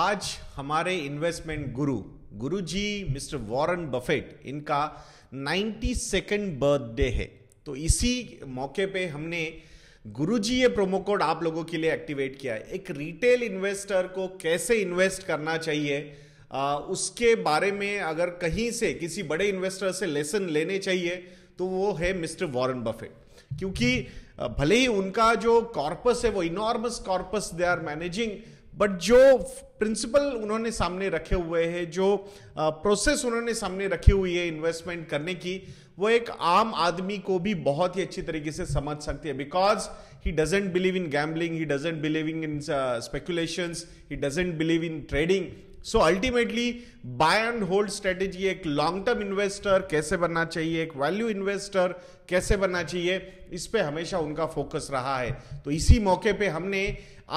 आज हमारे investment guru guru ji mister Warren Buffett इनका नाइन्टी सेकेंड बर्थडे है तो इसी मौके पे हमने गुरु जी ये प्रोमो कोड आप लोगों के लिए एक्टिवेट किया है एक रिटेल इन्वेस्टर को कैसे इन्वेस्ट करना चाहिए आ, उसके बारे में अगर कहीं से किसी बड़े इन्वेस्टर से लेसन लेने चाहिए तो वो है मिस्टर वॉरेन बफेट क्योंकि भले ही उनका जो कॉर्पस है वो enormous corpus they are managing but जो प्रिंसिपल उन्होंने सामने रखे हुए हैं जो प्रोसेस उन्होंने सामने रखी हुई है इन्वेस्टमेंट करने की वो एक आम आदमी को भी बहुत ही अच्छी तरीके से समझ सकती है because he doesn't believe in gambling he doesn't believe in speculations he doesn't believe in trading so ultimately buy and hold strategy एक लॉन्ग टर्म इन्वेस्टर कैसे बनना चाहिए एक वैल्यू इन्वेस्टर कैसे बनना चाहिए इस पर हमेशा उनका फोकस रहा है तो इसी मौके पर हमने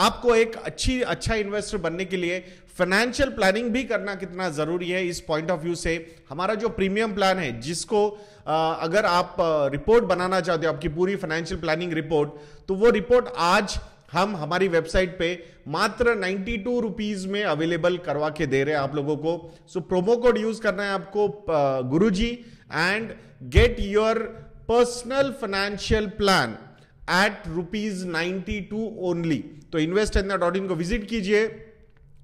आपको एक अच्छी अच्छा इन्वेस्टर बनने के लिए फाइनेंशियल प्लानिंग भी करना कितना ज़रूरी है इस पॉइंट ऑफ व्यू से हमारा जो प्रीमियम प्लान है जिसको अगर आप रिपोर्ट बनाना चाहते हो आपकी पूरी फाइनेंशियल प्लानिंग रिपोर्ट तो वो रिपोर्ट आज हम हमारी वेबसाइट पे मात्र नाइन्टी टू रुपीज में अवेलेबल करवा के दे रहे हैं आप लोगों को सो प्रोमो कोड यूज करना है आपको guru ji and get your personal financial plan at rupees ninety two only तो इन्वेस्ट को विजिट कीजिए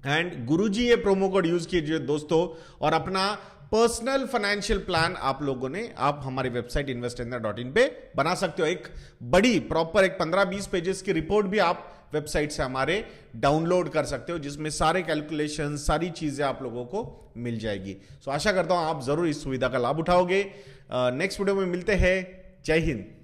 एंड गुरुजी ये प्रोमो कोड यूज कीजिए दोस्तों और अपना पर्सनल फाइनेंशियल प्लान आप लोगों ने आप हमारी वेबसाइट इन्वेस्टेंडर डॉट इन पे बना सकते हो एक बड़ी प्रॉपर एक 15-20 पेजेस की रिपोर्ट भी आप वेबसाइट से हमारे डाउनलोड कर सकते हो जिसमें सारे कैलकुलेशन सारी चीजें आप लोगों को मिल जाएगी सो आशा करता हूं आप जरूर इस सुविधा का लाभ उठाओगे नेक्स्ट वीडियो में मिलते हैं जय हिंद